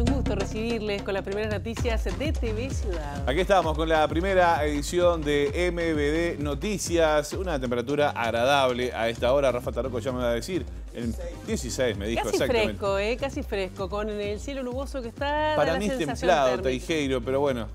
un gusto recibirles con las primeras noticias de TV Ciudad. Aquí estamos con la primera edición de MBD Noticias. Una temperatura agradable a esta hora. Rafa Taroco ya me va a decir. El 16 me dijo casi exactamente. Casi fresco, ¿eh? casi fresco. Con el cielo nuboso que está. Para mí es templado, Teijeiro, pero bueno,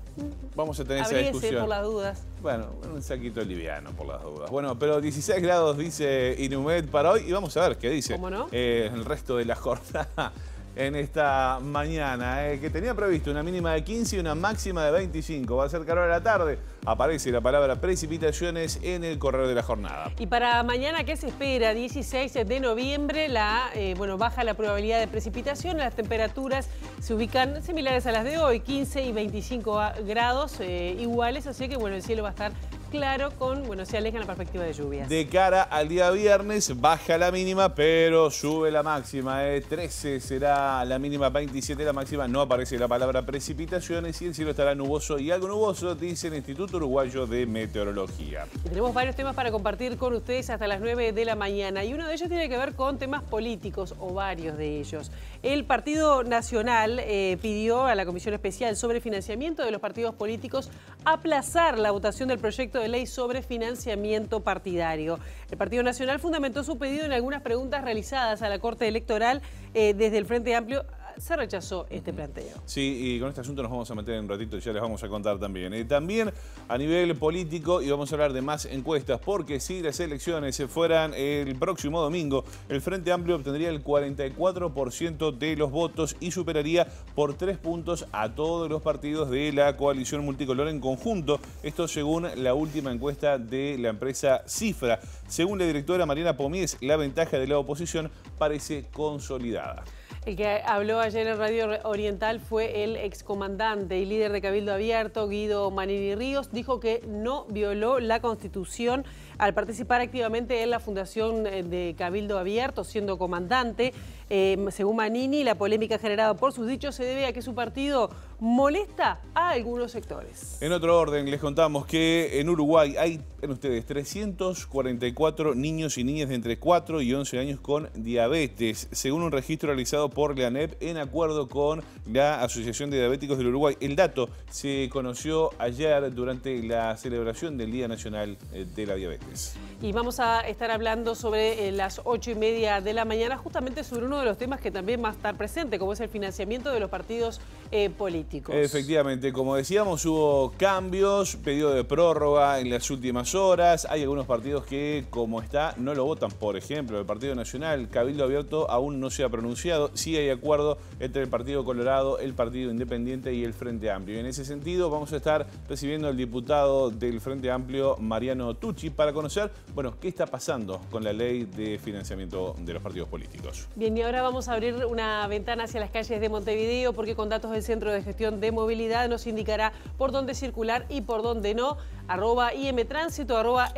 vamos a tener esa discusión. por las dudas. Bueno, un saquito liviano por las dudas. Bueno, pero 16 grados dice Inumed para hoy y vamos a ver qué dice. ¿Cómo eh, el resto de la jornada en esta mañana, eh, que tenía previsto una mínima de 15 y una máxima de 25. Va a ser calor a la tarde aparece la palabra precipitaciones en el correo de la jornada. Y para mañana, ¿qué se espera? 16 de noviembre, la, eh, bueno, baja la probabilidad de precipitación, las temperaturas se ubican similares a las de hoy, 15 y 25 grados eh, iguales, así que bueno, el cielo va a estar claro con, bueno, se aleja la perspectiva de lluvias. De cara al día viernes, baja la mínima, pero sube la máxima. 13 eh. será la mínima, 27 la máxima. No aparece la palabra precipitaciones y el cielo estará nuboso y algo nuboso, dice el Instituto Uruguayo de Meteorología. tenemos varios temas para compartir con ustedes hasta las 9 de la mañana y uno de ellos tiene que ver con temas políticos o varios de ellos. El Partido Nacional eh, pidió a la Comisión Especial sobre Financiamiento de los Partidos Políticos aplazar la votación del proyecto de ley sobre financiamiento partidario. El Partido Nacional fundamentó su pedido en algunas preguntas realizadas a la Corte Electoral eh, desde el Frente Amplio se rechazó este planteo. Sí, y con este asunto nos vamos a meter en un ratito y ya les vamos a contar también. también a nivel político, y vamos a hablar de más encuestas, porque si las elecciones se fueran el próximo domingo, el Frente Amplio obtendría el 44% de los votos y superaría por tres puntos a todos los partidos de la coalición multicolor en conjunto. Esto según la última encuesta de la empresa Cifra. Según la directora Mariana Pomies, la ventaja de la oposición parece consolidada. El que habló ayer en Radio Oriental fue el excomandante y líder de Cabildo Abierto, Guido Manini Ríos, dijo que no violó la Constitución al participar activamente en la fundación eh, de Cabildo Abierto, siendo comandante. Eh, según Manini, la polémica generada por sus dichos se debe a que su partido molesta a algunos sectores. En otro orden, les contamos que en Uruguay hay, en ustedes, 344 niños y niñas de entre 4 y 11 años con diabetes, según un registro realizado por la ANEP en acuerdo con la Asociación de Diabéticos del Uruguay. El dato se conoció ayer durante la celebración del Día Nacional eh, de la Diabetes. Y vamos a estar hablando sobre eh, las 8 y media de la mañana, justamente sobre uno de los temas que también va a estar presente, como es el financiamiento de los partidos eh, políticos. Efectivamente, como decíamos, hubo cambios, pedido de prórroga en las últimas horas. Hay algunos partidos que, como está, no lo votan. Por ejemplo, el Partido Nacional, Cabildo Abierto, aún no se ha pronunciado. Sí hay acuerdo entre el Partido Colorado, el Partido Independiente y el Frente Amplio. Y en ese sentido, vamos a estar recibiendo al diputado del Frente Amplio, Mariano Tucci, para conocer, bueno, qué está pasando con la ley de financiamiento de los partidos políticos. Bien, ahora vamos a abrir una ventana hacia las calles de Montevideo porque con datos del Centro de Gestión de Movilidad nos indicará por dónde circular y por dónde no arroba imtránsito, arroba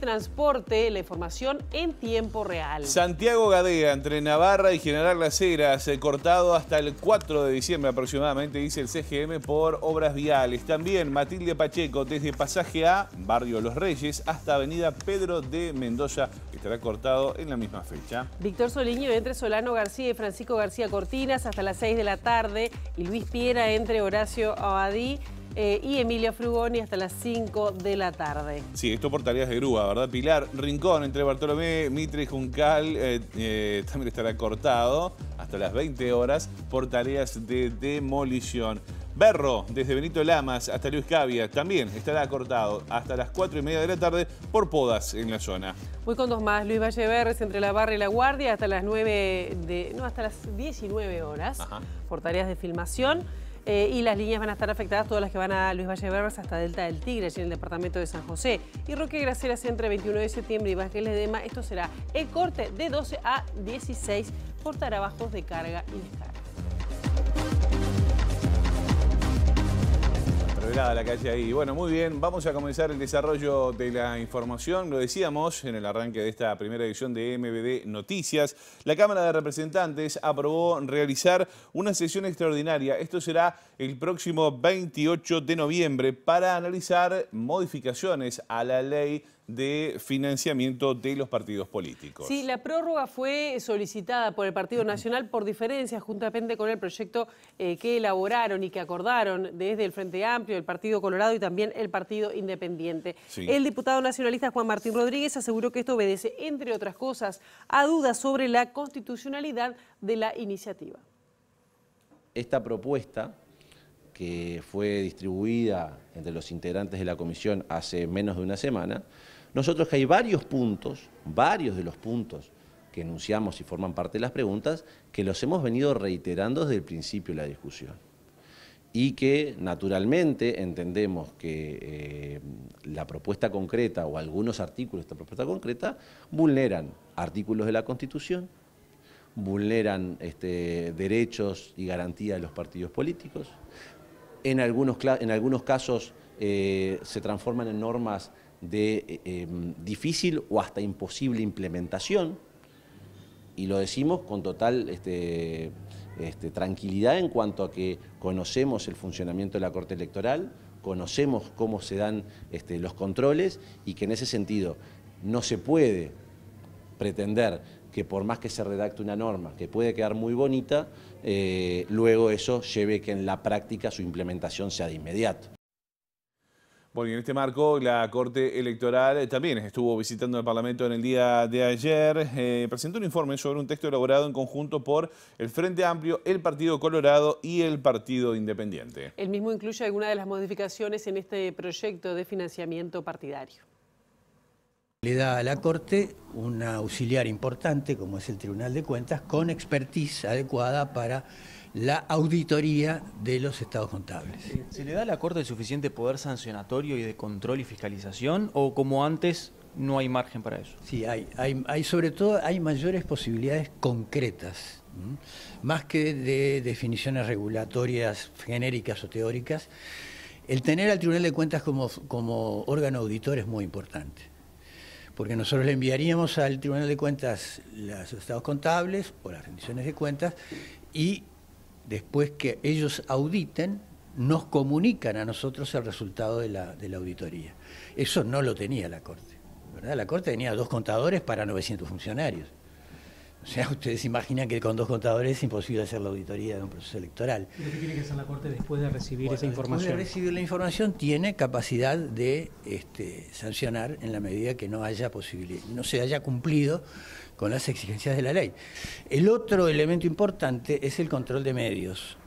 Transporte, la información en tiempo real. Santiago Gadea, entre Navarra y General Las Heras, eh, cortado hasta el 4 de diciembre aproximadamente, dice el CGM, por obras viales. También Matilde Pacheco, desde pasaje A, barrio Los Reyes, hasta avenida Pedro de Mendoza, que estará cortado en la misma fecha. Víctor Soliño, entre Solano García y Francisco García Cortinas, hasta las 6 de la tarde, y Luis Piera, entre Horacio Abadí, eh, y Emilio Frugoni hasta las 5 de la tarde. Sí, esto por tareas de grúa, ¿verdad, Pilar? Rincón entre Bartolomé, Mitre y Juncal eh, eh, también estará cortado hasta las 20 horas por tareas de demolición. Berro, desde Benito Lamas hasta Luis Cavia, también estará cortado hasta las 4 y media de la tarde por podas en la zona. Voy con dos más. Luis Valleveres entre La Barra y La Guardia hasta las 9 de... No, hasta las 19 horas por tareas de filmación. Eh, y las líneas van a estar afectadas, todas las que van a Luis Valle Verbas hasta Delta del Tigre, allí en el departamento de San José. Y Roque Graceras entre 21 de septiembre y Vázquez Ledema. Esto será el corte de 12 a 16 por Tarabajos de carga y descarga. la calle ahí. Bueno, muy bien, vamos a comenzar el desarrollo de la información. Lo decíamos en el arranque de esta primera edición de MBD Noticias. La Cámara de Representantes aprobó realizar una sesión extraordinaria. Esto será el próximo 28 de noviembre para analizar modificaciones a la ley de financiamiento de los partidos políticos. Sí, la prórroga fue solicitada por el Partido Nacional por diferencia juntamente con el proyecto eh, que elaboraron y que acordaron desde el Frente Amplio, el Partido Colorado y también el Partido Independiente. El diputado nacionalista Juan Martín Rodríguez aseguró que esto obedece, entre otras cosas, a dudas sobre la constitucionalidad de la iniciativa. Esta propuesta que fue distribuida entre los integrantes de la comisión hace menos de una semana, nosotros que hay varios puntos, varios de los puntos que enunciamos y forman parte de las preguntas, que los hemos venido reiterando desde el principio de la discusión. Y que naturalmente entendemos que eh, la propuesta concreta o algunos artículos de esta propuesta concreta vulneran artículos de la Constitución, vulneran este, derechos y garantías de los partidos políticos, en algunos, en algunos casos eh, se transforman en normas de eh, em, difícil o hasta imposible implementación, y lo decimos con total este, este, tranquilidad en cuanto a que conocemos el funcionamiento de la Corte Electoral, conocemos cómo se dan este, los controles y que en ese sentido no se puede pretender que por más que se redacte una norma que puede quedar muy bonita, eh, luego eso lleve que en la práctica su implementación sea de inmediato. Bueno, en este marco, la Corte Electoral eh, también estuvo visitando el Parlamento en el día de ayer. Eh, presentó un informe sobre un texto elaborado en conjunto por el Frente Amplio, el Partido Colorado y el Partido Independiente. El mismo incluye algunas de las modificaciones en este proyecto de financiamiento partidario. Le da a la Corte un auxiliar importante, como es el Tribunal de Cuentas, con expertise adecuada para la auditoría de los estados contables. ¿Se le da a la Corte el suficiente poder sancionatorio y de control y fiscalización o como antes no hay margen para eso? Sí, hay, hay, sobre todo hay mayores posibilidades concretas, más que de definiciones regulatorias genéricas o teóricas. El tener al Tribunal de Cuentas como, como órgano auditor es muy importante porque nosotros le enviaríamos al Tribunal de Cuentas los estados contables o las rendiciones de cuentas y después que ellos auditen, nos comunican a nosotros el resultado de la, auditoría. Eso no lo tenía la Corte. La Corte tenía dos contadores para 900 funcionarios. O sea, ustedes imaginan que con dos contadores es imposible hacer la auditoría de un proceso electoral. qué tiene que hacer la Corte después de recibir esa información? Después de recibir la información tiene capacidad de este, sancionar en la medida que no haya posibilidad, no se haya cumplido con las exigencias de la ley. El otro elemento importante es el control de medios.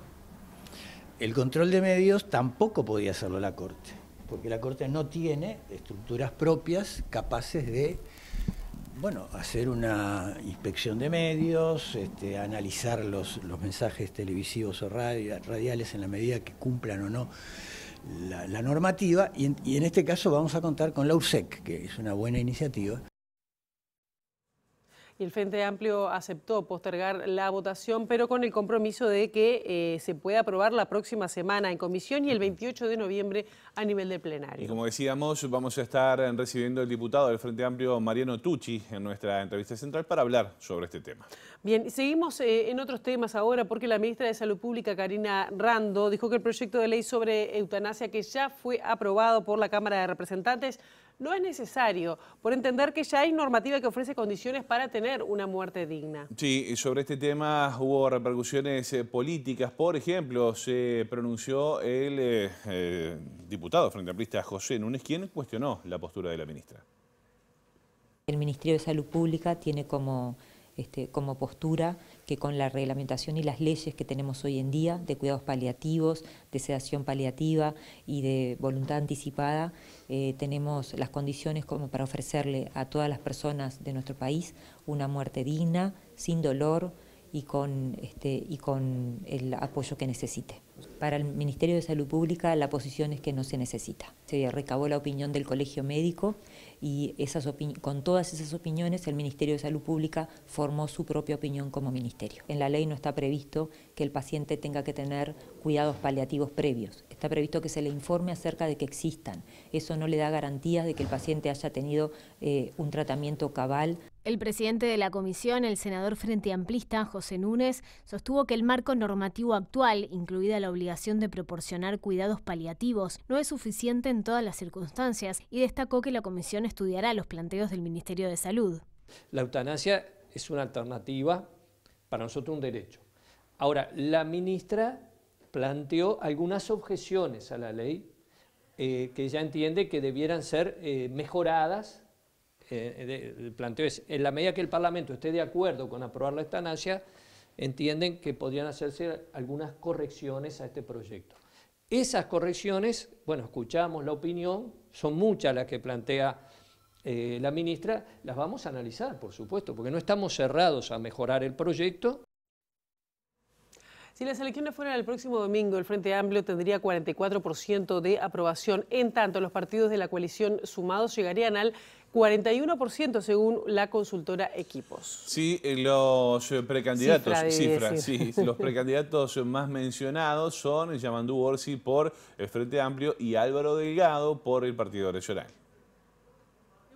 El control de medios tampoco podía hacerlo la Corte, porque la Corte no tiene estructuras propias capaces de bueno, hacer una inspección de medios, este, analizar los, los, mensajes televisivos o radiales en la medida que cumplan o no la, normativa, y en, este caso vamos a contar con la Usec, que es una buena iniciativa, el Frente Amplio aceptó postergar la votación, pero con el compromiso de que eh, se pueda aprobar la próxima semana en comisión y el 28 de noviembre a nivel de plenario. Y como decíamos, vamos a estar eh, recibiendo al diputado del Frente Amplio, Mariano Tucci, en nuestra entrevista central para hablar sobre este tema. Bien, seguimos eh, en otros temas ahora porque la ministra de Salud Pública, Karina Rando, dijo que el proyecto de ley sobre eutanasia que ya fue aprobado por la Cámara de Representantes no es necesario, por entender que ya hay normativa que ofrece condiciones para tener una muerte digna. Sí, sobre este tema hubo repercusiones eh, políticas. Por ejemplo, se pronunció el eh, diputado frente amplista José Núñez, quien cuestionó la postura de la ministra. El Ministerio de Salud Pública tiene como este, como postura que con la reglamentación y las leyes que tenemos hoy en día de cuidados paliativos, de sedación paliativa y de voluntad anticipada, eh, tenemos las condiciones como para ofrecerle a todas las personas de nuestro país una muerte digna, sin dolor y este, y con el apoyo que necesite. Para el Ministerio de Salud Pública la posición es que no se necesita. Se recabó la opinión del Colegio Médico y con todas esas opiniones el Ministerio de Salud Pública formó su propia opinión como ministerio. En la ley no está previsto que el paciente tenga que tener cuidados paliativos previos. Está previsto que se le informe acerca de que existan. Eso no le da garantías de que el paciente haya tenido eh, un tratamiento cabal. El presidente de la comisión, el senador Frente Amplista, José Núñez, sostuvo que el marco normativo actual, incluida la obligación de proporcionar cuidados paliativos, no es suficiente en todas las circunstancias y destacó que la comisión estudiará los planteos del Ministerio de Salud. La eutanasia es una alternativa, para nosotros un derecho. Ahora, la ministra planteó algunas objeciones a la ley eh, que ella entiende que debieran ser eh, mejoradas eh, eh planteo es, en la medida que el Parlamento esté de acuerdo con aprobar la estancia, entienden que podrían hacerse algunas correcciones a este proyecto. Esas correcciones, bueno, escuchamos la opinión, son muchas las que plantea eh, la ministra, las vamos a analizar, por supuesto, porque no estamos cerrados a mejorar el proyecto. Si las elecciones fueran el próximo domingo, el Frente Amplio tendría 44% de aprobación. En tanto, los partidos de la coalición sumados llegarían al 41% según la consultora Equipos. Sí, eh, los eh, precandidatos, sí, los precandidatos más mencionados son Yamandú Orsi por el Frente Amplio y Álvaro Delgado por el Partido Regional.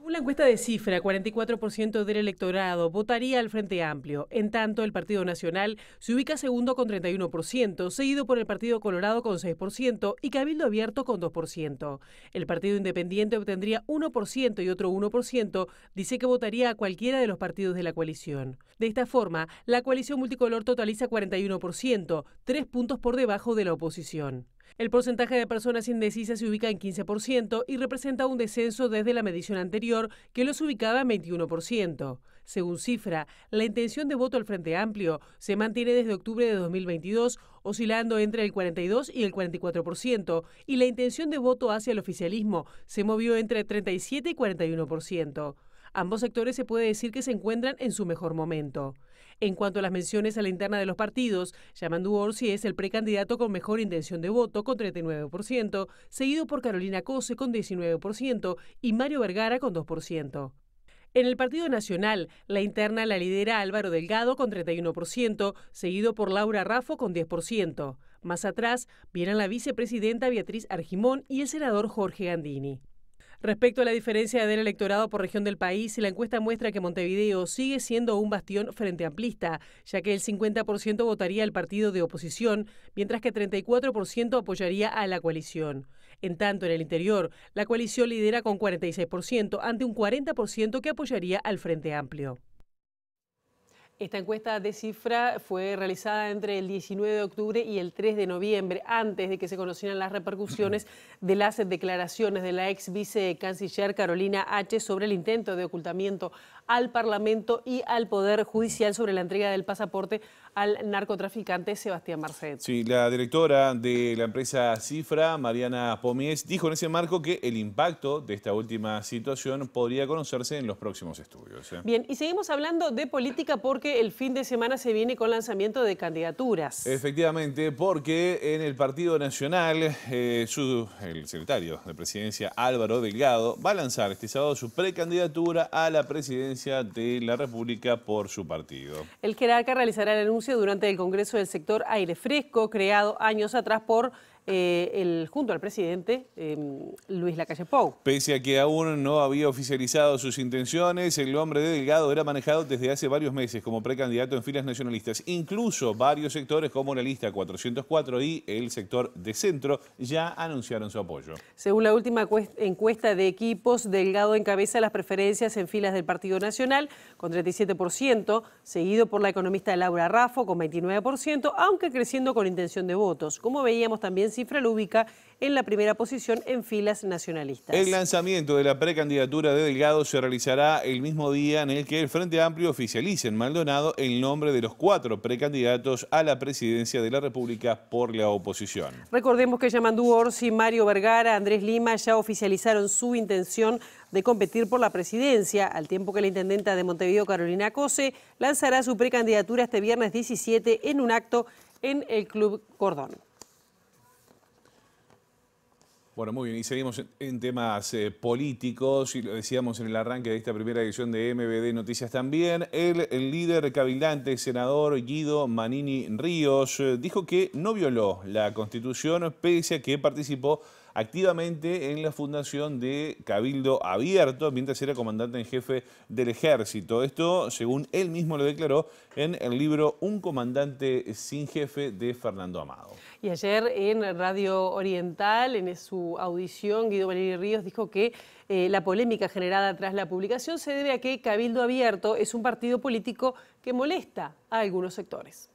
Una encuesta de cifra, 44% del electorado votaría al Frente Amplio. En tanto, el Partido Nacional se ubica segundo con 31%, seguido por el Partido Colorado con 6% y Cabildo Abierto con 2%. El Partido Independiente obtendría 1% y otro 1% dice que votaría a cualquiera de los partidos de la coalición. De esta forma, la coalición multicolor totaliza 41%, tres puntos por debajo de la oposición. El porcentaje de personas indecisas se ubica en 15% y representa un descenso desde la medición anterior que los ubicaba en 21%. Según cifra, la intención de voto al Frente Amplio se mantiene desde octubre de 2022, oscilando entre el 42 y el 44%, y la intención de voto hacia el oficialismo se movió entre 37 y 41%. Ambos sectores se puede decir que se encuentran en su mejor momento. En cuanto a las menciones a la interna de los partidos, Yamandu Orsi es el precandidato con mejor intención de voto, con 39%, seguido por Carolina Cose, con 19%, y Mario Vergara, con 2%. En el Partido Nacional, la interna la lidera Álvaro Delgado con 31%, seguido por Laura Raffo con 10%. Más atrás vienen la vicepresidenta Beatriz Argimón y el senador Jorge Gandini. Respecto a la diferencia del electorado por región del país, la encuesta muestra que Montevideo sigue siendo un bastión frente amplista, ya que el 50% votaría al partido de oposición, mientras que 34% apoyaría a la coalición. En tanto, en el interior, la coalición lidera con 46% ante un 40% que apoyaría al Frente Amplio. Esta encuesta de cifra fue realizada entre el 19 de octubre y el 3 de noviembre, antes de que se conocieran las repercusiones de las declaraciones de la ex vicecanciller Carolina H. sobre el intento de ocultamiento al Parlamento y al Poder Judicial sobre la entrega del pasaporte al narcotraficante Sebastián Marcet. Sí, la directora de la empresa Cifra, Mariana Pomies, dijo en ese marco que el impacto de esta última situación podría conocerse en los próximos estudios. ¿eh? Bien, y seguimos hablando de política porque el fin de semana se viene con lanzamiento de candidaturas. Efectivamente, porque en el Partido Nacional, eh, el secretario de Presidencia, Álvaro Delgado, va a lanzar este sábado su precandidatura a la presidencia de la República por su partido. El jerarca realizará el anuncio durante el Congreso del Sector Aire Fresco, creado años atrás por eh, el, junto al presidente em, Luis Lacalle Pou. Pese a que aún no había oficializado sus intenciones, el hombre de Delgado era manejado desde hace varios meses como precandidato en filas nacionalistas. Incluso varios sectores como la lista 404 y el sector de centro ya anunciaron su apoyo. Según la última encuesta de equipos, Delgado encabeza las preferencias en filas del Partido Nacional con 37%, seguido por la economista Laura Raffo con 29%, aunque creciendo con intención de votos. Como veíamos también cifra lo ubica en la primera posición en filas nacionalistas. El lanzamiento de la precandidatura de Delgado se realizará el mismo día en el que el Frente Amplio oficialice en Maldonado el nombre de los cuatro precandidatos a la presidencia de la República por la oposición. Recordemos que Yamandú Orsi, Mario Vergara, Andrés Lima ya oficializaron su intención de competir por la presidencia, al tiempo que la intendenta de Montevideo, Carolina Cose, lanzará su precandidatura este viernes 17 en un acto en el Club Cordón. Bueno, muy bien, y seguimos en temas eh, políticos, y lo decíamos en el arranque de esta primera edición de MBD Noticias también, el, líder cabildante, senador Guido Manini Ríos, eh, dijo que no violó la Constitución pese a que participó activamente en la fundación de Cabildo Abierto mientras era comandante en jefe del ejército. Esto, según él mismo lo declaró, en el libro Un comandante sin jefe de Fernando Amado. Y ayer en Radio Oriental, en su audición, Guido Valerio Ríos dijo que eh, la polémica generada tras la publicación se debe a que Cabildo Abierto es un partido político que molesta a algunos sectores.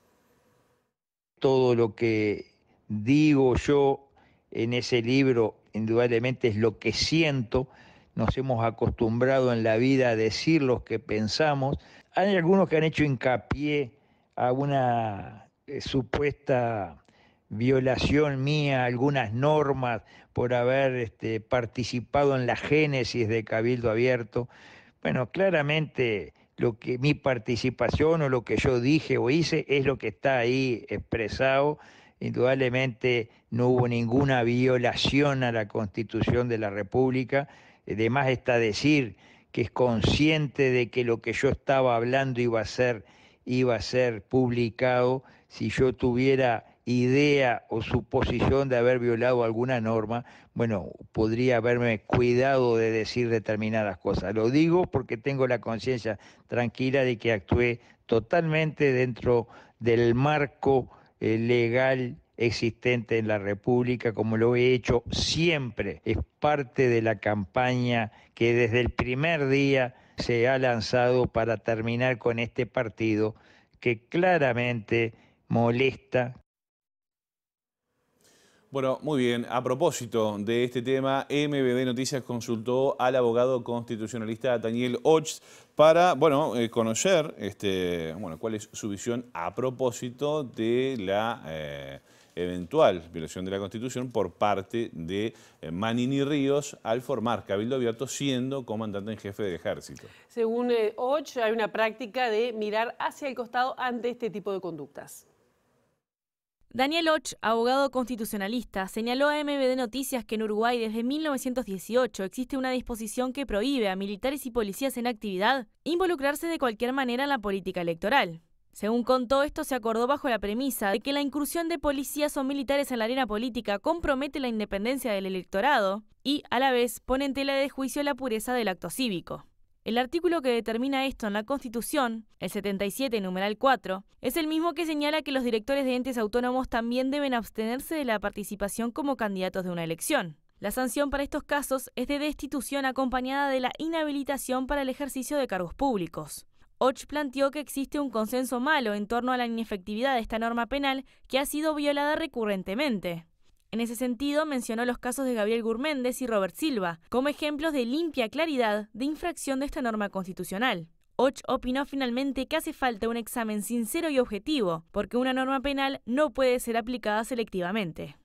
Todo lo que digo yo en ese libro, indudablemente es lo que siento. Nos hemos acostumbrado en la vida a decir lo que pensamos. Hay algunos que han hecho hincapié a una eh, supuesta violación mía algunas normas por haber este, participado en la génesis de Cabildo Abierto. Bueno, claramente lo que mi participación o lo que yo dije o hice es lo que está ahí expresado. Indudablemente no hubo ninguna violación a la Constitución de la República. Además está decir que es consciente de que lo que yo estaba hablando a ser, iba a ser publicado si yo tuviera idea o suposición de haber violado alguna norma, bueno, podría haberme cuidado de decir determinadas cosas. Lo digo porque tengo la conciencia tranquila de que actué totalmente dentro del marco eh, legal existente en la República, como lo he hecho siempre. Es parte de la campaña que desde el primer día se ha lanzado para terminar con este partido que claramente molesta, bueno, muy bien. A propósito de este tema, MBB Noticias consultó al abogado constitucionalista Daniel Ochs para, bueno, eh, conocer este, bueno, cuál es su visión a propósito de la eh, eventual violación de la Constitución por parte de eh, Manini Ríos al formar Cabildo Abierto siendo comandante en jefe del ejército. Según Ochs, hay una práctica de mirar hacia el costado ante este tipo de conductas. Daniel Och, abogado constitucionalista, señaló a MBD Noticias que en Uruguay desde 1918 existe una disposición que prohíbe a militares y policías en actividad involucrarse de cualquier manera en la política electoral. Según contó, esto se acordó bajo la premisa de que la incursión de policías o militares en la arena política compromete la independencia del electorado y, a la vez, pone en tela de juicio la pureza del acto cívico. El artículo que determina esto en la Constitución, el 77, numeral 4, es el mismo que señala que los directores de entes autónomos también deben abstenerse de la participación como candidatos de una elección. La sanción para estos casos es de destitución acompañada de la inhabilitación para el ejercicio de cargos públicos. Och planteó que existe un consenso malo en torno a la inefectividad de esta norma penal que ha sido violada recurrentemente. En ese sentido, mencionó los casos de Gabriel Gurméndez y Robert Silva como ejemplos de limpia claridad de infracción de esta norma constitucional. Och opinó finalmente que hace falta un examen sincero y objetivo, porque una norma penal no puede ser aplicada selectivamente.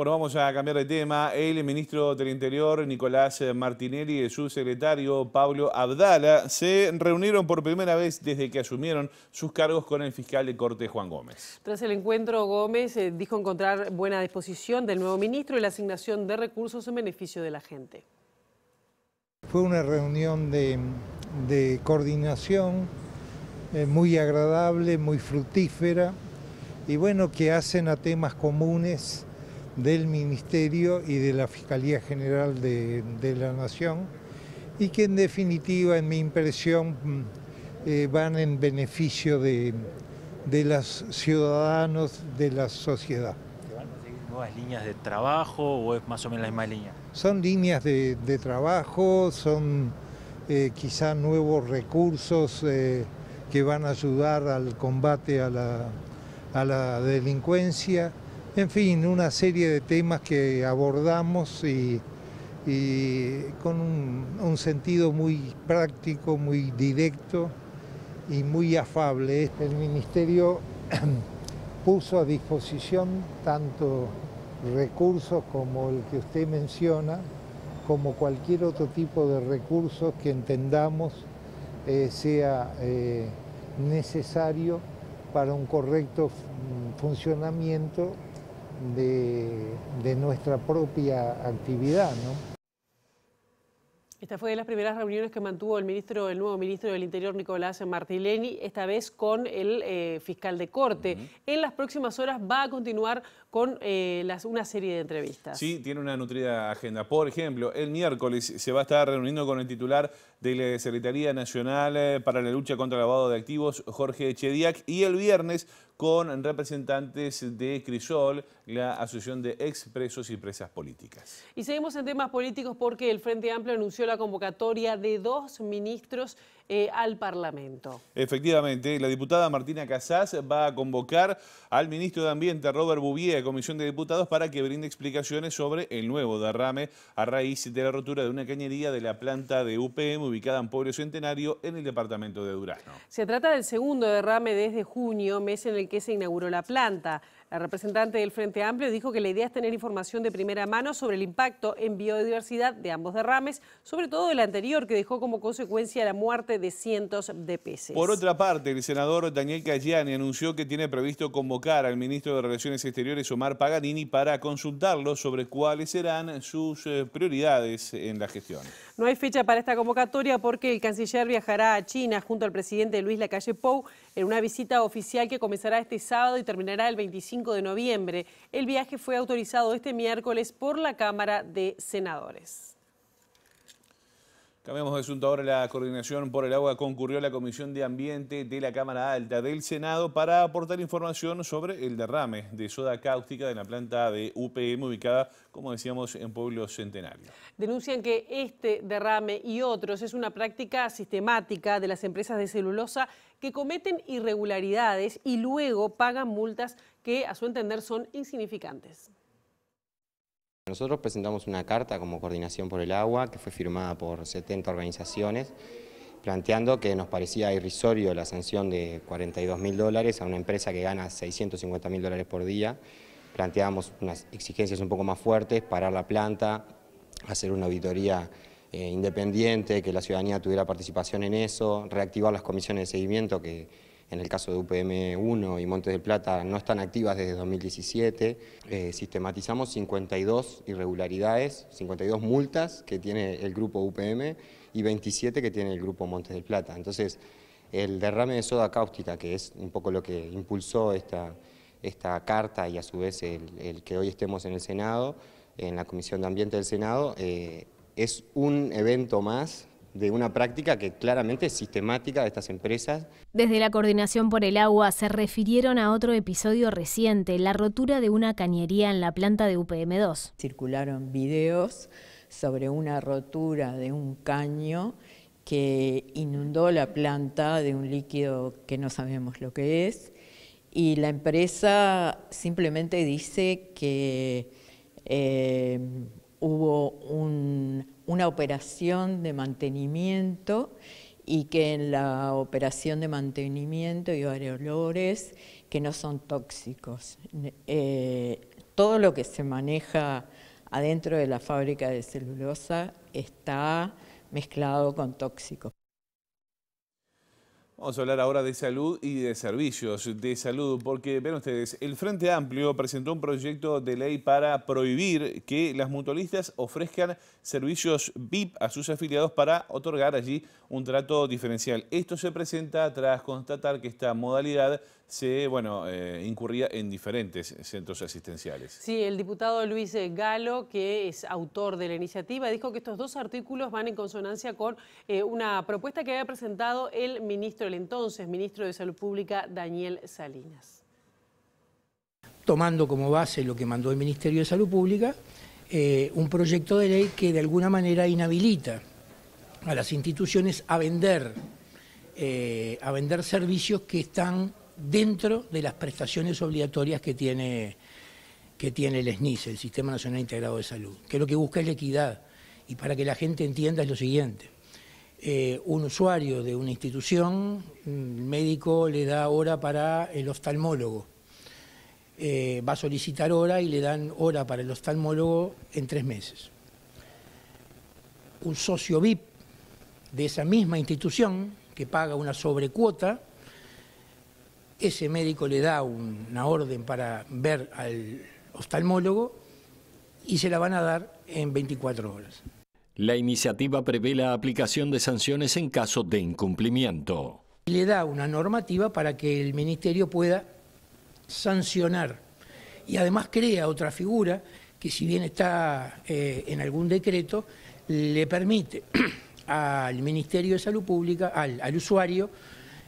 Bueno, vamos a cambiar de tema. El ministro del Interior, Nicolás Martinelli, y su secretario, Pablo Abdala, se reunieron por primera vez desde que asumieron sus cargos con el fiscal de corte, Juan Gómez. Tras el encuentro, Gómez eh, dijo encontrar buena disposición del nuevo ministro y la asignación de recursos en beneficio de la gente. Fue una reunión de, coordinación eh, muy agradable, muy fructífera, y bueno, que hacen a temas comunes del Ministerio y de la Fiscalía General de, la Nación y que en definitiva, en mi impresión, mm, eh, van en beneficio de, los ciudadanos, de la sociedad. ¿Van a seguir nuevas líneas de trabajo o es más o menos la misma línea? Son líneas de, trabajo, son eh, quizá nuevos recursos eh, que van a ayudar al combate a la, a la delincuencia. En fin, una serie de temas que abordamos y, con un, sentido muy práctico, muy directo y muy afable. Este, el Ministerio puso a disposición tanto recursos como el que usted menciona, como cualquier otro tipo de recursos que entendamos eh, sea eh, necesario para un correcto mm, funcionamiento de, nuestra propia actividad. ¿no? Esta fue de las primeras reuniones que mantuvo el ministro, el nuevo ministro del Interior, Nicolás Martileni, esta vez con el eh, fiscal de corte. En las próximas horas va a continuar con eh, una serie de entrevistas. Sí, tiene una nutrida agenda. Por ejemplo, el miércoles se va a estar reuniendo con el titular de la Secretaría Nacional eh, para la Lucha contra el Lavado de Activos, Jorge Chediak, y el viernes con representantes de Crisol, la Asociación de Expresos y Presas Políticas. Y seguimos en temas políticos porque el Frente Amplio anunció la convocatoria de dos ministros eh, al Parlamento. Efectivamente, la diputada Martina Casas va a convocar al ministro de Ambiente, Robert Bouvier, a Comisión de Diputados, para que brinde explicaciones sobre el nuevo derrame a raíz de la rotura de una cañería de la planta de UPM ubicada en Pobre Centenario, en el departamento de Durazno. Se trata del segundo derrame desde junio, mes en el que se inauguró la planta. La representante del Frente Amplio dijo que la idea es tener información de primera mano sobre el impacto en biodiversidad de ambos derrames, sobre todo el anterior que dejó como consecuencia la muerte de cientos de peces. Por otra parte, el senador Daniel Cayani anunció que tiene previsto convocar al ministro de Relaciones Exteriores, Omar Paganini, para consultarlo sobre cuáles serán sus eh, prioridades en la gestión. No hay fecha para esta convocatoria porque el canciller viajará a China junto al presidente Luis Lacalle Pou en una visita oficial que comenzará este sábado y terminará el 25 de noviembre. El viaje fue autorizado este miércoles por la Cámara de Senadores. Cambiamos de asunto ahora. La coordinación por el agua concurrió a la Comisión de Ambiente de la Cámara Alta del Senado para aportar información sobre el derrame de soda cáustica de la planta de UPM ubicada, como decíamos, en Pueblo Centenario. Denuncian que este derrame y otros es una práctica sistemática de las empresas de celulosa que cometen irregularidades y luego pagan multas que, a su entender, son insignificantes. Nosotros presentamos una carta como Coordinación por el Agua que fue firmada por 70 organizaciones planteando que nos parecía irrisorio la sanción de 42 mil dólares a una empresa que gana 650 mil dólares por día. Planteábamos unas exigencias un poco más fuertes, parar la planta, hacer una auditoría eh, independiente, que la ciudadanía tuviera participación en eso, reactivar las comisiones de seguimiento que en el caso de UPM1 y Montes del Plata no están activas desde 2017. Eh, sistematizamos 52 irregularidades, 52 multas que tiene el grupo UPM y 27 que tiene el grupo Montes del Plata. Entonces, el derrame de soda cáustica, que es un poco lo que impulsó esta, esta carta y a su vez el, que hoy estemos en el Senado, en la Comisión de Ambiente del Senado, eh, es un evento más de una práctica que claramente es sistemática de estas empresas. Desde la Coordinación por el Agua se refirieron a otro episodio reciente, la rotura de una cañería en la planta de UPM2. Circularon videos sobre una rotura de un caño que inundó la planta de un líquido que no sabemos lo que es y la empresa simplemente dice que eh, hubo un una operación de mantenimiento y que en la operación de mantenimiento hay olores que no son tóxicos. Eh, todo lo que se maneja adentro de la fábrica de celulosa está mezclado con tóxicos. Vamos a hablar ahora de salud y de servicios de salud, porque ven ustedes, el Frente Amplio presentó un proyecto de ley para prohibir que las mutualistas ofrezcan servicios VIP a sus afiliados para otorgar allí un trato diferencial. Esto se presenta tras constatar que esta modalidad se bueno, eh, incurría en diferentes centros asistenciales. Sí, el diputado Luis Galo, que es autor de la iniciativa, dijo que estos dos artículos van en consonancia con eh, una propuesta que había presentado el ministro, el entonces ministro de Salud Pública, Daniel Salinas. Tomando como base lo que mandó el Ministerio de Salud Pública, eh, un proyecto de ley que de alguna manera inhabilita a las instituciones a vender, a vender servicios que están dentro de las prestaciones obligatorias que tiene, que tiene el SNIS, el Sistema Nacional Integrado de Salud, que lo que busca es la equidad. Y para que la gente entienda es lo siguiente. Eh, un usuario de una institución, el médico le da hora para el oftalmólogo. Eh, va a solicitar hora y le dan hora para el oftalmólogo en tres meses. Un socio VIP de esa misma institución que paga una sobrecuota, ese médico le da una orden para ver al oftalmólogo y se la van a dar en 24 horas. La iniciativa prevé la aplicación de sanciones en caso de incumplimiento. Le da una normativa para que el Ministerio pueda sancionar y además crea otra figura que si bien está eh, en algún decreto, le permite al Ministerio de Salud Pública, al usuario,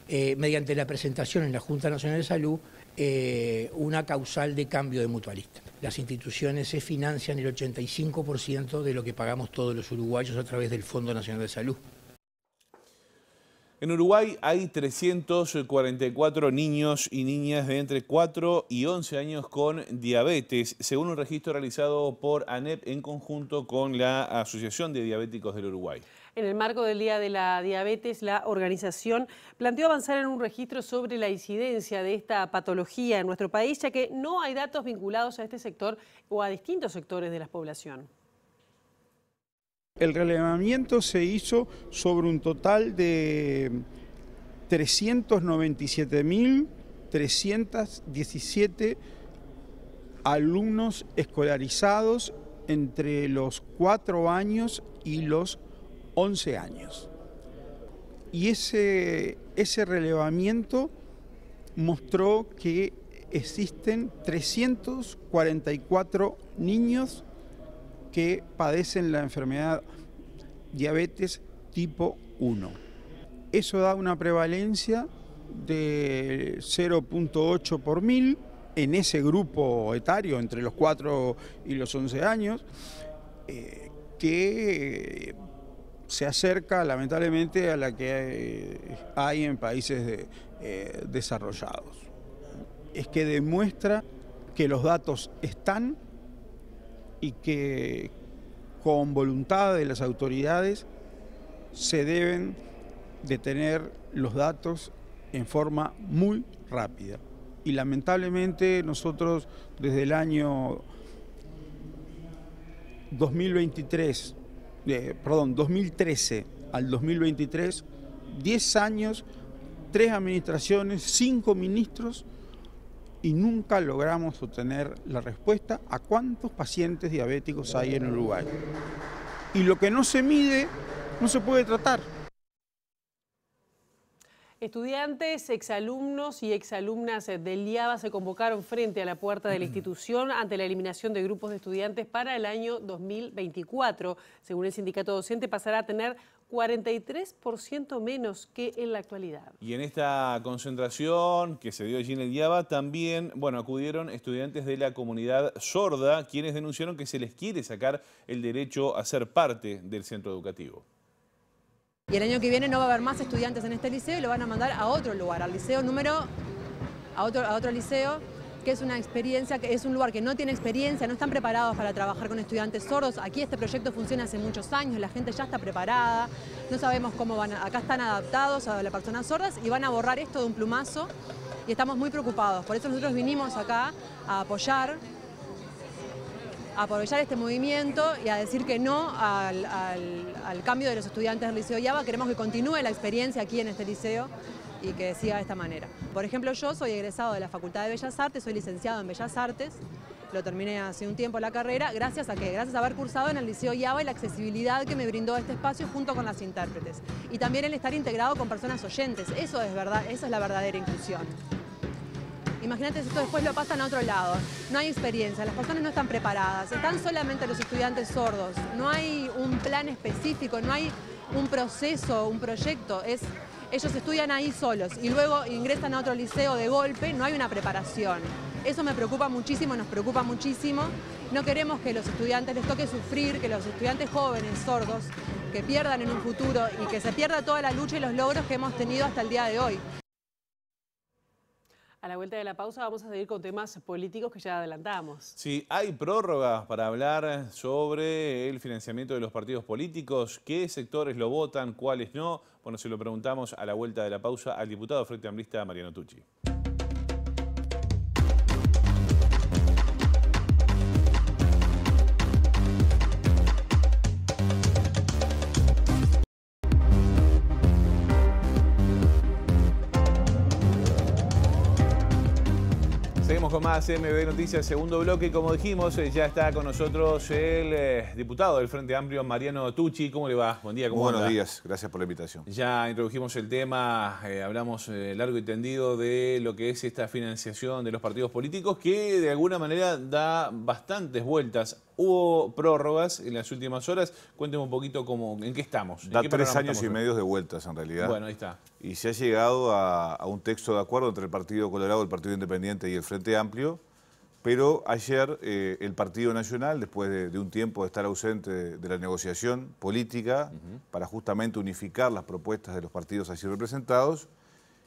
eh, mediante la presentación en la Junta Nacional de Salud, eh, una causal de cambio de mutualista. Las instituciones se financian el 85% de lo que pagamos todos los uruguayos a través del Fondo Nacional de Salud. En Uruguay hay 344 niños y niñas de entre 4 y 11 años con diabetes, según un registro realizado por ANEP en conjunto con la Asociación de Diabéticos del Uruguay. En el marco del Día de la Diabetes, la organización planteó avanzar en un registro sobre la incidencia de esta patología en nuestro país, ya que no hay datos vinculados a este sector o a distintos sectores de la población. El relevamiento se hizo sobre un total de 397.317 alumnos escolarizados entre los cuatro años y los 11 años. Y ese, ese relevamiento mostró que existen 344 niños que padecen la enfermedad diabetes tipo 1. Eso da una prevalencia de 0.8 por mil en ese grupo etario, entre los 4 y los 11 años, eh, que se acerca lamentablemente a la que eh, hay en países eh, desarrollados. Es que demuestra que los datos están y que con voluntad de las autoridades se deben detener los datos en forma muy rápida. Y lamentablemente nosotros desde el año 2023 eh, perdón, 2013 al 2023, 10 años, 3 administraciones, 5 ministros y nunca logramos obtener la respuesta a cuántos pacientes diabéticos hay en Uruguay. Y lo que no se mide no se puede tratar. Estudiantes, exalumnos y exalumnas del IABA se convocaron frente a la puerta de la institución ante la eliminación de grupos de estudiantes para el año 2024. Según el sindicato docente, pasará a tener 43% menos que en la actualidad. Y en esta concentración que se dio allí en el IABA, también bueno, acudieron estudiantes de la comunidad sorda, quienes denunciaron que se les quiere sacar el derecho a ser parte del centro educativo. Y el año que viene no va a haber más estudiantes en este liceo y lo van a mandar a otro lugar, al liceo número, a otro, a otro liceo, que es una experiencia, que es un lugar que no tiene experiencia, no están preparados para trabajar con estudiantes sordos. Aquí este proyecto funciona hace muchos años, la gente ya está preparada, no sabemos cómo van, acá están adaptados a las personas sordas y van a borrar esto de un plumazo y estamos muy preocupados. Por eso nosotros vinimos acá a apoyar a aprovechar este movimiento y a decir que no al, cambio de los estudiantes del Liceo Yaba. Queremos que continúe la experiencia aquí en este liceo y que siga de esta manera. Por ejemplo, yo soy egresado de la Facultad de Bellas Artes, soy licenciado en Bellas Artes, lo terminé hace un tiempo la carrera, gracias a que, gracias a haber cursado en el Liceo Yaba y la accesibilidad que me brindó este espacio junto con las intérpretes. Y también el estar integrado con personas oyentes, eso es verdad, eso es la verdadera inclusión. Imagínate si esto después lo pasan a otro lado. No hay experiencia, las personas no están preparadas, están solamente los estudiantes sordos, no hay un plan específico, no hay un proceso, un proyecto. Es, ellos estudian ahí solos y luego ingresan a otro liceo de golpe, no hay una preparación. Eso me preocupa muchísimo, nos preocupa muchísimo. No queremos que los estudiantes les toque sufrir, que los estudiantes jóvenes sordos que pierdan en un futuro y que se pierda toda la lucha y los logros que hemos tenido hasta el día de hoy. A la vuelta de la pausa vamos a seguir con temas políticos que ya adelantamos. Sí, hay prórrogas para hablar sobre el financiamiento de los partidos políticos, qué sectores lo votan, cuáles no. Bueno, se lo preguntamos a la vuelta de la pausa al diputado Frente Amplista Mariano Tucci. más MB Noticias, segundo bloque. Como dijimos, eh, ya está con nosotros el eh, diputado del Frente Amplio, Mariano Tucci. ¿Cómo le va? Buen día, ¿cómo Buenos días, gracias por la invitación. Ya introdujimos el tema, eh, hablamos largo y tendido de lo que es esta financiación de los partidos políticos que de alguna manera da bastantes vueltas Hubo prórrogas en las últimas horas. Cuénteme un poquito cómo, en qué estamos. da tres años y medio de vueltas, en realidad. Bueno, ahí está. Y se ha llegado a, un texto de acuerdo entre el Partido Colorado, el Partido Independiente y el Frente Amplio. Pero ayer eh, el Partido Nacional, después de, un tiempo de estar ausente de, la negociación política, para justamente unificar las propuestas de los partidos así representados,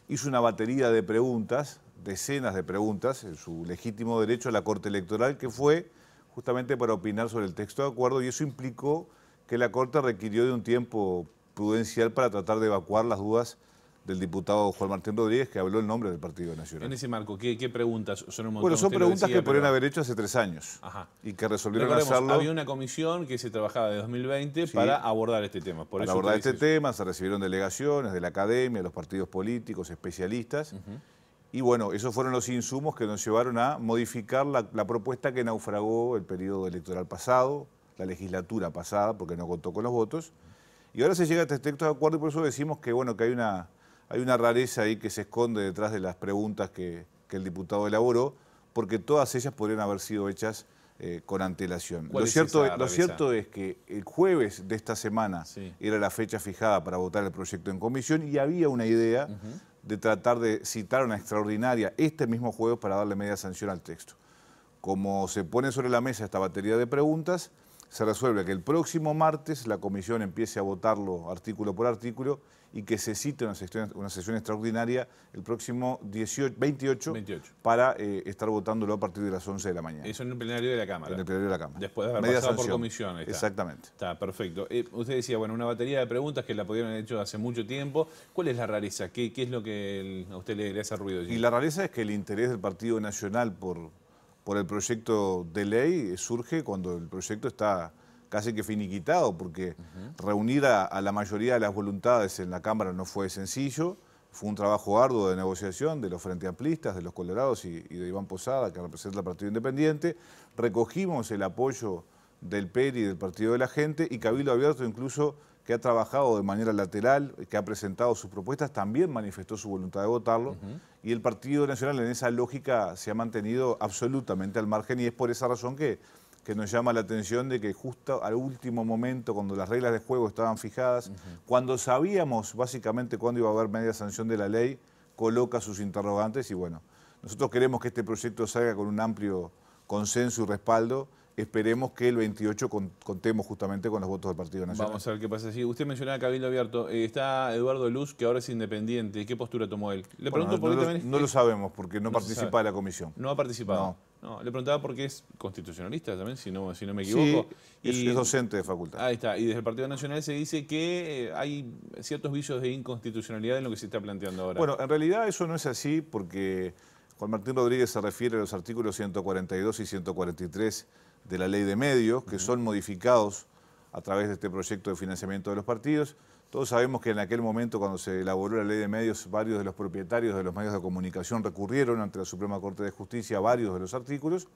hizo una batería de preguntas, decenas de preguntas, en su legítimo derecho a la Corte Electoral, que fue justamente para opinar sobre el texto de acuerdo y eso implicó que la Corte requirió de un tiempo prudencial para tratar de evacuar las dudas del diputado Juan Martín Rodríguez, que habló el nombre del Partido Nacional. En ese marco, ¿qué, preguntas? Son bueno, son preguntas que podrían haber hecho hace tres años y que resolvieron Recordemos, hacerlo. Había una comisión que se trabajaba de 2020 para abordar este tema. Por para abordar este tema se recibieron delegaciones de la academia, de los partidos políticos, especialistas. Y bueno, esos fueron los insumos que nos llevaron a modificar la, propuesta que naufragó el periodo electoral pasado, la legislatura pasada, porque no contó con los votos. Y ahora se llega a este texto de acuerdo y por eso decimos que, bueno, que hay una, hay una rareza ahí que se esconde detrás de las preguntas que, el diputado elaboró, porque todas ellas podrían haber sido hechas eh, con antelación. Lo, cierto, es que el jueves de esta semana era la fecha fijada para votar el proyecto en comisión y había una idea de tratar de citar una extraordinaria este mismo jueves para darle media sanción al texto. Como se pone sobre la mesa esta batería de preguntas, se resuelve que el próximo martes la comisión empiece a votarlo artículo por artículo y que se cite una sesión, extraordinaria el próximo 18, 28, para eh, estar votándolo a partir de las 11 de la mañana. Eso en el plenario de la Cámara. En el plenario de la Cámara. Después de haber pasado por comisión. Exactamente. Está, perfecto. Eh, usted decía, bueno, una batería de preguntas que la pudieron haber hecho hace mucho tiempo. ¿Cuál es la rareza? ¿Qué, qué es lo que a usted le, le hace ruido? Y la rareza es que el interés del Partido Nacional por, por el proyecto de ley eh, surge cuando el proyecto está casi que finiquitado, porque reunir a, la mayoría de las voluntades en la Cámara no fue sencillo. Fue un trabajo arduo de negociación de los Frente Amplistas, de los Colorados y, de Iván Posada, que representa el Partido Independiente. Recogimos el apoyo del PERI, del Partido de la Gente, y Cabildo Abierto incluso que ha trabajado de manera lateral, que ha presentado sus propuestas, también manifestó su voluntad de votarlo. Y el Partido Nacional en esa lógica se ha mantenido absolutamente al margen y es por esa razón que que nos llama la atención de que justo al último momento, cuando las reglas de juego estaban fijadas, cuando sabíamos básicamente cuándo iba a haber media sanción de la ley, coloca sus interrogantes y bueno, nosotros queremos que este proyecto salga con un amplio consenso y respaldo. Esperemos que el 28 contemos justamente con los votos del Partido Nacional. Vamos a ver qué pasa. usted mencionaba Cabildo Abierto. Eh, está Eduardo Luz, que ahora es independiente. ¿Qué postura tomó él? Le no, este lo, sabemos porque no, no participa de la comisión. No ha participado le preguntaba por qué es constitucionalista también, si no, si no me equivoco. Sí, es, docente de facultad. Ahí está. Y desde el Partido Nacional se dice que eh, hay ciertos vicios de inconstitucionalidad en lo que se está planteando ahora. Bueno, en realidad eso no es así porque Juan Martín Rodríguez se refiere a los artículos 142 y 143 de la Ley de Medios, que son modificados a través de este proyecto de financiamiento de los partidos. Todos sabemos que en aquel momento, cuando se elaboró la ley de medios, varios de los propietarios de los medios de comunicación recurrieron ante la Suprema Corte de Justicia a varios de los artículos.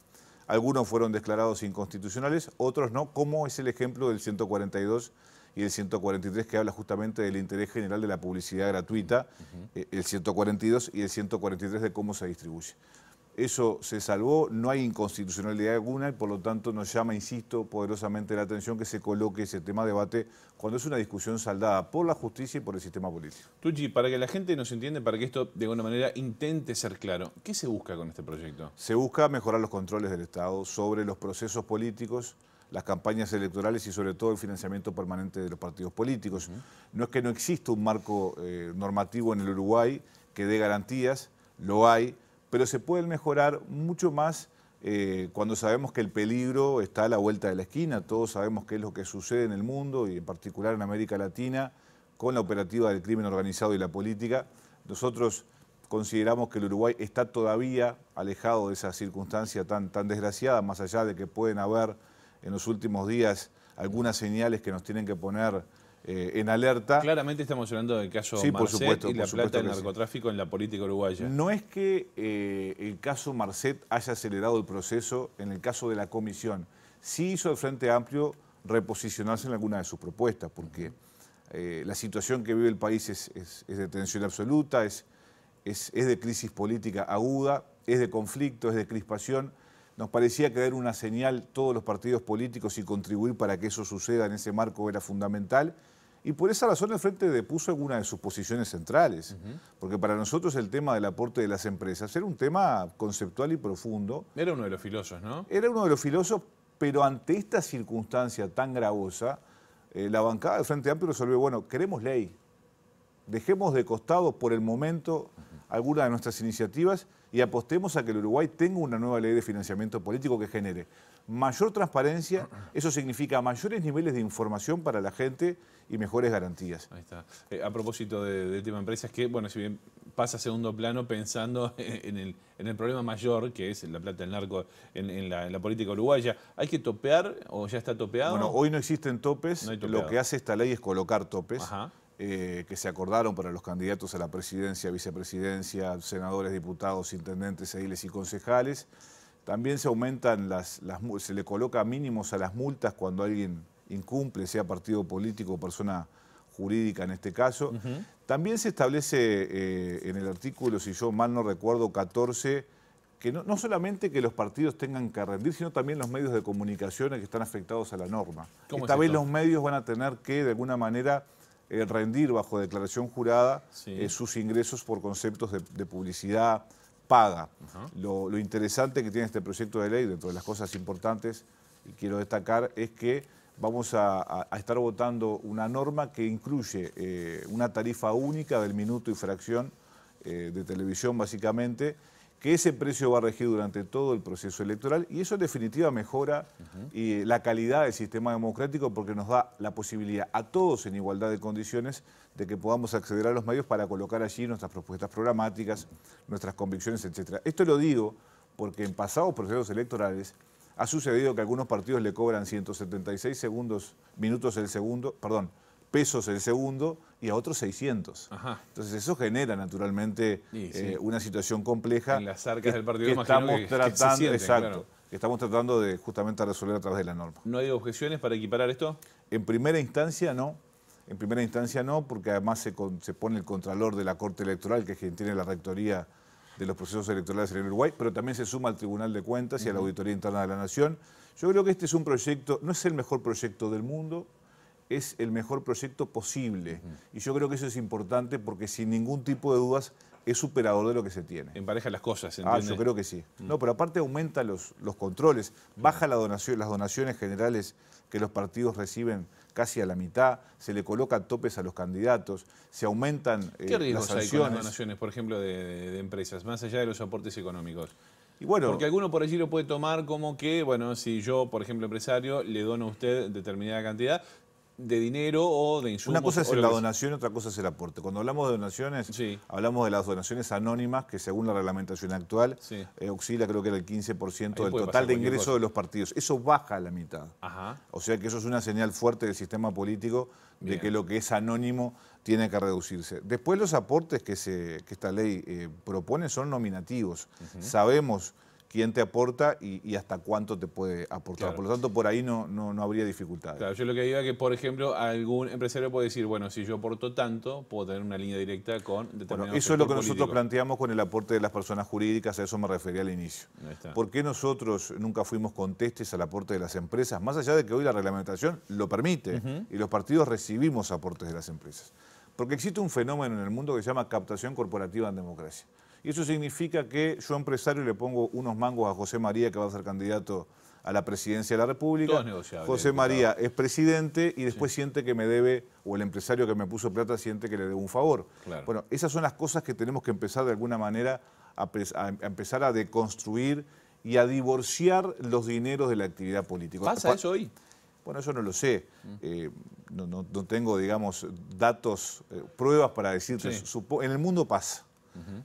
Algunos fueron declarados inconstitucionales, otros no, como es el ejemplo del 142 y el 143 que habla justamente del interés general de la publicidad gratuita, eh, el 142 y el 143 de cómo se distribuye. Eso se salvó, no hay inconstitucionalidad alguna y por lo tanto nos llama, insisto, poderosamente la atención que se coloque ese tema de debate cuando es una discusión saldada por la justicia y por el sistema político. Tucci, para que la gente nos entienda, para que esto de alguna manera intente ser claro, ¿qué se busca con este proyecto? Se busca mejorar los controles del Estado sobre los procesos políticos, las campañas electorales y sobre todo el financiamiento permanente de los partidos políticos. No es que no exista un marco eh, normativo en el Uruguay que dé garantías, lo hay pero se pueden mejorar mucho más eh, cuando sabemos que el peligro está a la vuelta de la esquina. Todos sabemos qué es lo que sucede en el mundo y en particular en América Latina con la operativa del crimen organizado y la política. Nosotros consideramos que el Uruguay está todavía alejado de esa circunstancia tan, tan desgraciada, más allá de que pueden haber en los últimos días algunas señales que nos tienen que poner eh, en alerta. Claramente estamos hablando del caso Marcet y la plata del narcotráfico en la política uruguaya. No es que eh, el caso Marcet haya acelerado el proceso en el caso de la comisión. Sí hizo el Frente Amplio reposicionarse en alguna de sus propuestas, porque eh, la situación que vive el país es, de tensión absoluta, es, es de crisis política aguda, es de conflicto, es de crispación. Nos parecía que dar una señal todos los partidos políticos y contribuir para que eso suceda en ese marco era fundamental y por esa razón el Frente depuso algunas de sus posiciones centrales, porque para nosotros el tema del aporte de las empresas era un tema conceptual y profundo. Era uno de los filósofos, ¿no? Era uno de los filósofos, pero ante esta circunstancia tan gravosa, eh, la bancada del Frente Amplio resolvió, bueno, queremos ley, dejemos de costado por el momento alguna de nuestras iniciativas y apostemos a que el Uruguay tenga una nueva ley de financiamiento político que genere Mayor transparencia, eso significa mayores niveles de información para la gente y mejores garantías. Ahí está. Eh, a propósito del de tema empresas, que, bueno, si bien pasa a segundo plano pensando en el, problema mayor, que es la plata del narco en, la, política uruguaya, ¿hay que topear o ya está topeado? Bueno, hoy no existen topes. Lo que hace esta ley es colocar topes. Eh, que se acordaron para los candidatos a la presidencia, vicepresidencia, senadores, diputados, intendentes, ediles y concejales. También se aumentan las, las, se le coloca mínimos a las multas cuando alguien incumple, sea partido político o persona jurídica en este caso. También se establece eh, en el artículo, si yo mal no recuerdo, 14, que no, solamente que los partidos tengan que rendir, sino también los medios de comunicación que están afectados a la norma. Esta vez los medios van a tener que, de alguna manera, eh, rendir bajo declaración jurada eh, sus ingresos por conceptos de publicidad, paga. lo, interesante que tiene este proyecto de ley, dentro de las cosas importantes, y quiero destacar, es que vamos a, estar votando una norma que incluye eh, una tarifa única del minuto y fracción eh, de televisión, básicamente, que ese precio va a regir durante todo el proceso electoral y eso en definitiva mejora eh, la calidad del sistema democrático porque nos da la posibilidad a todos en igualdad de condiciones de que podamos acceder a los medios para colocar allí nuestras propuestas programáticas, nuestras convicciones, etc. Esto lo digo porque en pasados procesos electorales ha sucedido que algunos partidos le cobran 176 segundos, minutos el segundo, perdón, pesos el segundo y a otros 600. Entonces eso genera naturalmente eh, una situación compleja. En las arcas que, del partido estamos tratando, que estamos tratando de justamente resolver a través de la norma. ¿No hay objeciones para equiparar esto? En primera instancia no. En primera instancia no, porque además se, pone el contralor de la Corte Electoral, que es quien tiene la rectoría de los procesos electorales en Uruguay, pero también se suma al Tribunal de Cuentas y a la Auditoría Interna de la Nación. Yo creo que este es un proyecto, no es el mejor proyecto del mundo, es el mejor proyecto posible. Y yo creo que eso es importante porque sin ningún tipo de dudas es superador de lo que se tiene. Empareja las cosas, ah, ¿entiendes? Ah, yo creo que sí. Mm. No, pero aparte aumenta los, controles, baja las donaciones generales que los partidos reciben casi a la mitad, se le colocan topes a los candidatos, se aumentan eh, ¿Qué las Hay las donaciones, por ejemplo, de, empresas, más allá de los aportes económicos? Y bueno, Porque alguno por allí lo puede tomar como que, bueno, si yo, por ejemplo, empresario, le dono a usted determinada cantidad, de dinero o de insumos. Una cosa es la donación otra cosa es el aporte. Cuando hablamos de donaciones, hablamos de las donaciones anónimas que según la reglamentación actual eh, auxilia creo que era el 15% del total de ingreso de los partidos. Eso baja a la mitad. O sea que eso es una señal fuerte del sistema político de que lo que es anónimo tiene que reducirse. Después los aportes que, se, que esta ley eh, propone son nominativos. Sabemos quién te aporta y, hasta cuánto te puede aportar. Por lo tanto, por ahí no, no, habría dificultades. Claro, yo lo que digo es que, por ejemplo, algún empresario puede decir, bueno, si yo aporto tanto, puedo tener una línea directa con determinados Bueno, eso es lo que nosotros planteamos con el aporte de las personas jurídicas, a eso me refería al inicio. ¿Por qué nosotros nunca fuimos contestes al aporte de las empresas? Más allá de que hoy la reglamentación lo permite y los partidos recibimos aportes de las empresas. Porque existe un fenómeno en el mundo que se llama captación corporativa en democracia. Y eso significa que yo, empresario, le pongo unos mangos a José María, que va a ser candidato a la presidencia de la República. José María es presidente y después siente que me debe, o el empresario que me puso plata siente que le debo un favor. Bueno, esas son las cosas que tenemos que empezar de alguna manera a, empezar a deconstruir y a divorciar los dineros de la actividad política. ¿Pasa eso hoy? Bueno, eso no lo sé. Mm. Eh, no, tengo, digamos, datos, eh, pruebas para decirte. En el mundo pasa.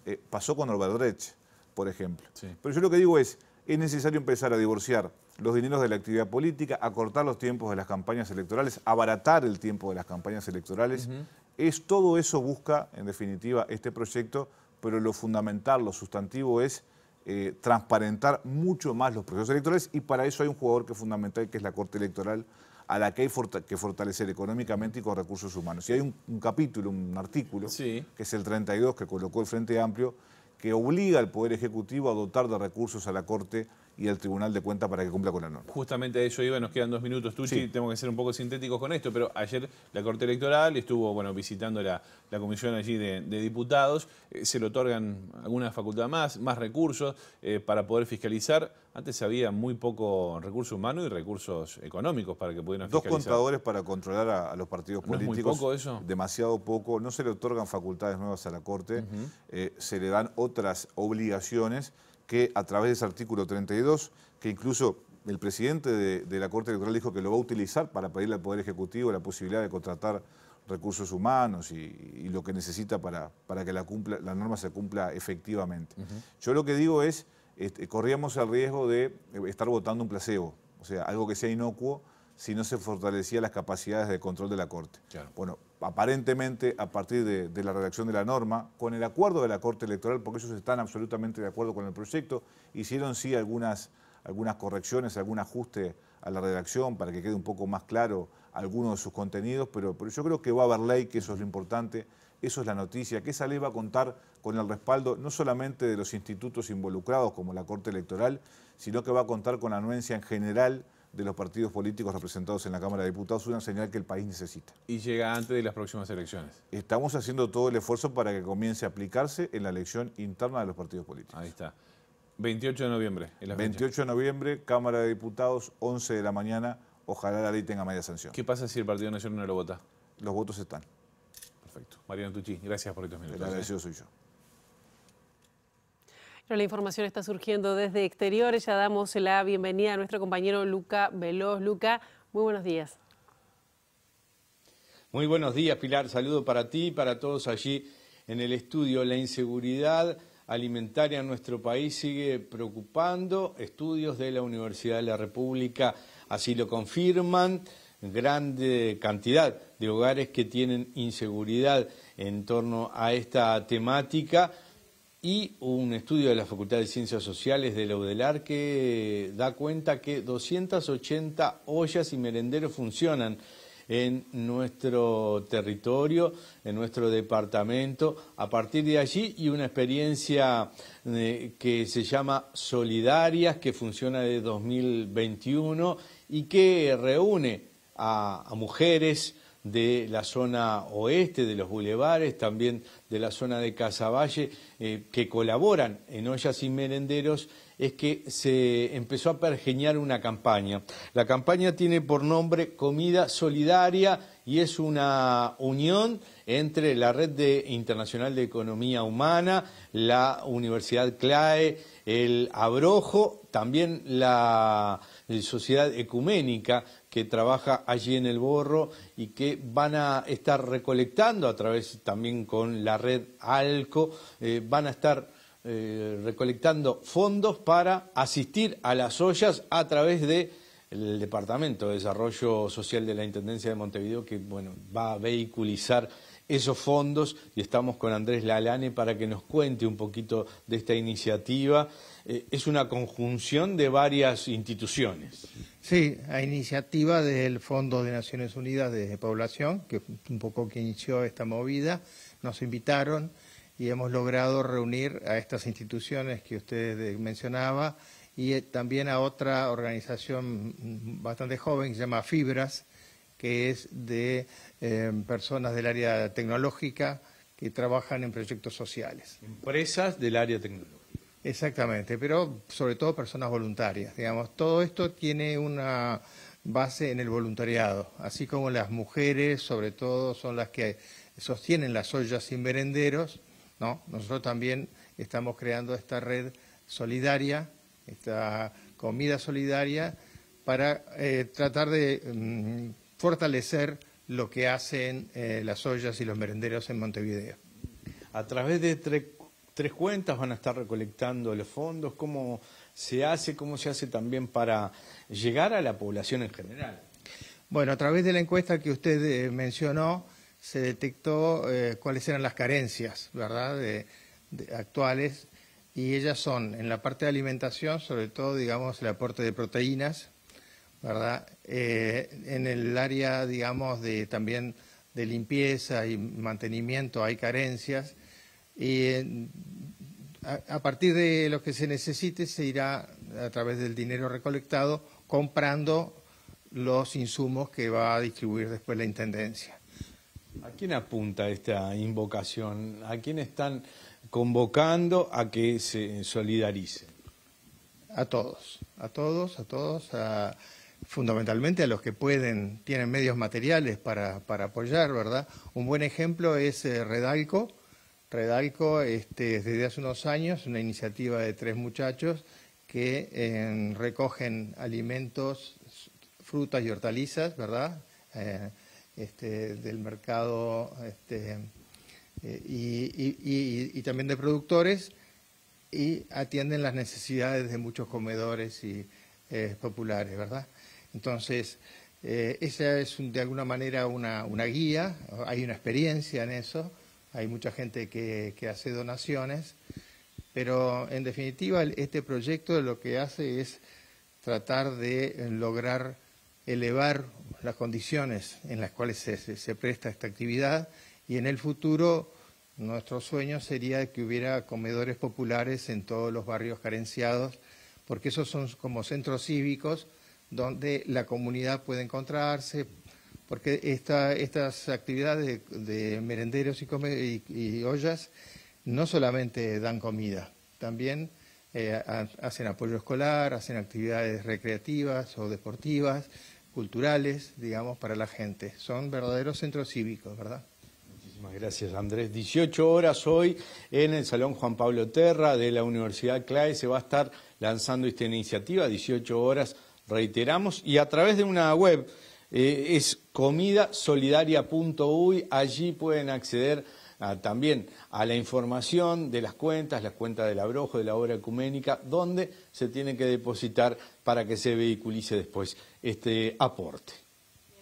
Eh, pasó con Orberdrecht, por ejemplo. Pero yo lo que digo es, es necesario empezar a divorciar los dineros de la actividad política, acortar los tiempos de las campañas electorales, abaratar el tiempo de las campañas electorales. Es todo eso busca, en definitiva, este proyecto, pero lo fundamental, lo sustantivo es eh, transparentar mucho más los procesos electorales y para eso hay un jugador que es fundamental, que es la Corte Electoral, a la que hay que fortalecer económicamente y con recursos humanos. Y hay un, capítulo, un artículo, que es el 32 que colocó el Frente Amplio, que obliga al Poder Ejecutivo a dotar de recursos a la Corte y al Tribunal de Cuentas para que cumpla con la norma. Justamente a eso iba, nos quedan dos minutos, Tucci, y tengo que ser un poco sintético con esto, pero ayer la Corte Electoral estuvo bueno, visitando la, comisión allí de, diputados, eh, se le otorgan alguna facultad más, más recursos eh, para poder fiscalizar. Antes había muy poco recurso humano y recursos económicos para que pudieran fiscalizar. Dos contadores para controlar a, los partidos políticos. Es poco eso? Demasiado poco. No se le otorgan facultades nuevas a la Corte, eh, se le dan otras obligaciones que a través de ese artículo 32, que incluso el presidente de, la Corte Electoral dijo que lo va a utilizar para pedirle al Poder Ejecutivo la posibilidad de contratar recursos humanos y, lo que necesita para, para que la, cumpla, la, norma se cumpla efectivamente. Yo lo que digo es, este, corríamos el riesgo de eh, estar votando un placebo, o sea, algo que sea inocuo si no se fortalecían las capacidades de control de la Corte. Bueno, aparentemente a partir de, la redacción de la norma, con el acuerdo de la Corte Electoral, porque ellos están absolutamente de acuerdo con el proyecto, hicieron sí algunas, algunas correcciones, algún ajuste a la redacción para que quede un poco más claro alguno de sus contenidos, pero, pero yo creo que va a haber ley, que eso es lo importante, eso es la noticia, que esa ley va a contar con el respaldo no solamente de los institutos involucrados como la Corte Electoral, sino que va a contar con la anuencia en general de los partidos políticos representados en la Cámara de Diputados una señal que el país necesita. Y llega antes de las próximas elecciones. Estamos haciendo todo el esfuerzo para que comience a aplicarse en la elección interna de los partidos políticos. Ahí está. 28 de noviembre. En 28 de noviembre, Cámara de Diputados, 11 de la mañana. Ojalá la ley tenga media sanción. ¿Qué pasa si el Partido Nacional no lo vota? Los votos están. Perfecto. Mariano Tucci, gracias por estos minutos. El agradecido soy yo la información está surgiendo desde exteriores. Ya damos la bienvenida a nuestro compañero Luca Veloz. Luca, muy buenos días. Muy buenos días, Pilar. Saludo para ti y para todos allí en el estudio. La inseguridad alimentaria en nuestro país sigue preocupando. Estudios de la Universidad de la República así lo confirman. Grande cantidad de hogares que tienen inseguridad en torno a esta temática y un estudio de la Facultad de Ciencias Sociales de la UDELAR que da cuenta que 280 ollas y merenderos funcionan en nuestro territorio, en nuestro departamento, a partir de allí y una experiencia eh, que se llama Solidarias, que funciona desde 2021 y que reúne a, a mujeres, de la zona oeste, de los bulevares, también de la zona de Casaballe, eh, que colaboran en ollas y merenderos, es que se empezó a pergeñar una campaña. La campaña tiene por nombre Comida Solidaria y es una unión entre la Red de Internacional de Economía Humana, la Universidad CLAE, el Abrojo, también la Sociedad Ecuménica que trabaja allí en el Borro y que van a estar recolectando a través también con la red ALCO, eh, van a estar eh, recolectando fondos para asistir a las ollas a través del Departamento de Desarrollo Social de la Intendencia de Montevideo, que bueno, va a vehiculizar esos fondos y estamos con Andrés Lalane para que nos cuente un poquito de esta iniciativa. Eh, es una conjunción de varias instituciones. Sí, a iniciativa del Fondo de Naciones Unidas de Población, que un poco que inició esta movida, nos invitaron y hemos logrado reunir a estas instituciones que usted eh, mencionaba y eh, también a otra organización bastante joven que se llama Fibras, que es de personas del área tecnológica que trabajan en proyectos sociales. Empresas del área tecnológica. Exactamente, pero sobre todo personas voluntarias. Digamos, todo esto tiene una base en el voluntariado, así como las mujeres, sobre todo, son las que sostienen las ollas sin merenderos. ¿no? Nosotros también estamos creando esta red solidaria, esta comida solidaria, para eh, tratar de mm, fortalecer lo que hacen eh, las ollas y los merenderos en Montevideo. A través de tres cuentas van a estar recolectando los fondos, cómo se hace, cómo se hace también para llegar a la población en general. Bueno, a través de la encuesta que usted eh, mencionó, se detectó eh, cuáles eran las carencias, ¿verdad?, actuales, y ellas son, en la parte de alimentación, sobre todo, digamos, el aporte de proteínas, ¿verdad? Eh, en el área, digamos, de también de limpieza y mantenimiento hay carencias y eh, a, partir de lo que se necesite se irá a través del dinero recolectado comprando los insumos que va a distribuir después la Intendencia. ¿A quién apunta esta invocación? ¿A quién están convocando a que se solidaricen? A todos, a todos, a todos. A fundamentalmente a los que pueden, tienen medios materiales para, apoyar, ¿verdad? Un buen ejemplo es eh, Redalco. Redalco, este, desde hace unos años, una iniciativa de tres muchachos que recogen alimentos, frutas y hortalizas, ¿verdad? Eh, este, del mercado este, eh, y, y, también de productores y atienden las necesidades de muchos comedores y populares, ¿verdad? Entonces, eh, esa es de alguna manera una, guía, hay una experiencia en eso, hay mucha gente que, hace donaciones, pero en definitiva este proyecto lo que hace es tratar de lograr elevar las condiciones en las cuales se, presta esta actividad y en el futuro nuestro sueño sería que hubiera comedores populares en todos los barrios carenciados, porque esos son como centros cívicos donde la comunidad puede encontrarse, porque estas actividades de, merenderos y, y, ollas no solamente dan comida, también eh, hacen apoyo escolar, hacen actividades recreativas o deportivas, culturales, digamos, para la gente. Son verdaderos centros cívicos, ¿verdad? Muchísimas gracias, Andrés. 18 horas hoy en el Salón Juan Pablo Terra de la Universidad CLAE se va a estar lanzando esta iniciativa, 18 horas reiteramos, y a través de una web, eh, es comidasolidaria.uy, allí pueden acceder ah, también a la información de las cuentas, las cuentas del abrojo, de la obra ecuménica, donde se tiene que depositar para que se vehiculice después este aporte.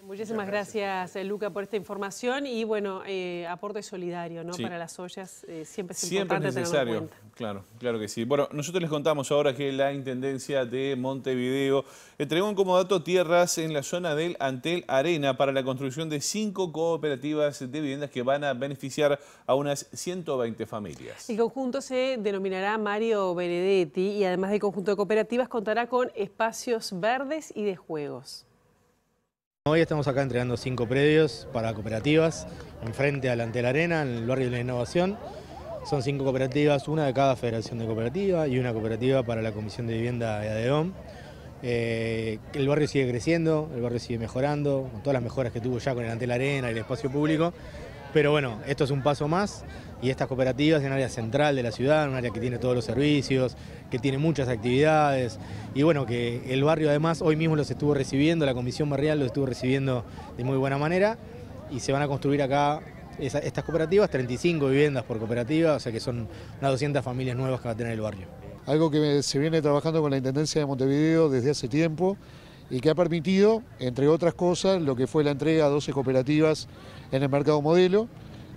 Muchísimas gracias, Luca, por esta información y, bueno, eh, aporte solidario ¿no? para las ollas. Eh, siempre es siempre importante es necesario. Claro, claro que sí. Bueno, nosotros les contamos ahora que la Intendencia de Montevideo entregó como comodato tierras en la zona del Antel Arena para la construcción de cinco cooperativas de viviendas que van a beneficiar a unas 120 familias. El conjunto se denominará Mario Benedetti y además del conjunto de cooperativas contará con espacios verdes y de juegos. Hoy estamos acá entregando cinco predios para cooperativas, enfrente a la Antel Arena, en el barrio de la Innovación. Son cinco cooperativas, una de cada federación de cooperativas y una cooperativa para la Comisión de Vivienda de ADOM. Eh, el barrio sigue creciendo, el barrio sigue mejorando, con todas las mejoras que tuvo ya con el Antel Arena y el espacio público. Pero bueno, esto es un paso más y estas cooperativas en área central de la ciudad, un área que tiene todos los servicios, que tiene muchas actividades y bueno, que el barrio además hoy mismo los estuvo recibiendo, la Comisión Barrial los estuvo recibiendo de muy buena manera y se van a construir acá estas cooperativas, 35 viviendas por cooperativa, o sea que son unas 200 familias nuevas que va a tener el barrio. Algo que se viene trabajando con la Intendencia de Montevideo desde hace tiempo y que ha permitido, entre otras cosas, lo que fue la entrega a 12 cooperativas en el mercado modelo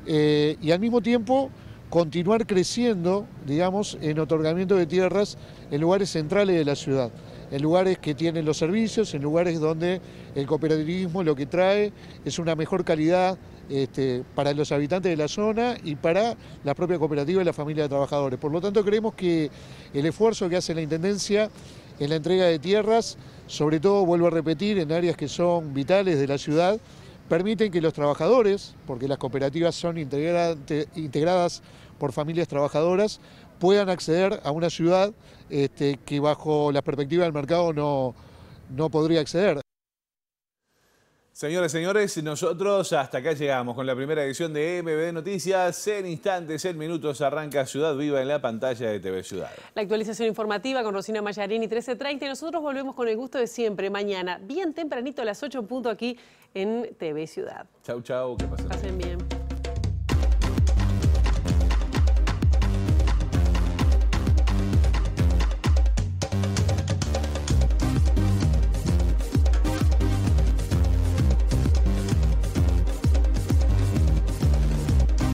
eh, y al mismo tiempo continuar creciendo, digamos, en otorgamiento de tierras en lugares centrales de la ciudad, en lugares que tienen los servicios, en lugares donde el cooperativismo lo que trae es una mejor calidad este, para los habitantes de la zona y para la propia cooperativa y la familia de trabajadores. Por lo tanto, creemos que el esfuerzo que hace la Intendencia en la entrega de tierras sobre todo, vuelvo a repetir, en áreas que son vitales de la ciudad, permiten que los trabajadores, porque las cooperativas son integradas por familias trabajadoras, puedan acceder a una ciudad este, que bajo la perspectiva del mercado no, no podría acceder. Señores, señores, nosotros hasta acá llegamos con la primera edición de MBD Noticias. En instantes, en minutos, arranca Ciudad Viva en la pantalla de TV Ciudad. La actualización informativa con Rosina Mayarini, 13.30. Y nosotros volvemos con el gusto de siempre, mañana, bien tempranito a las 8 punto aquí en TV Ciudad. Chau, chau. Que pasen, bien.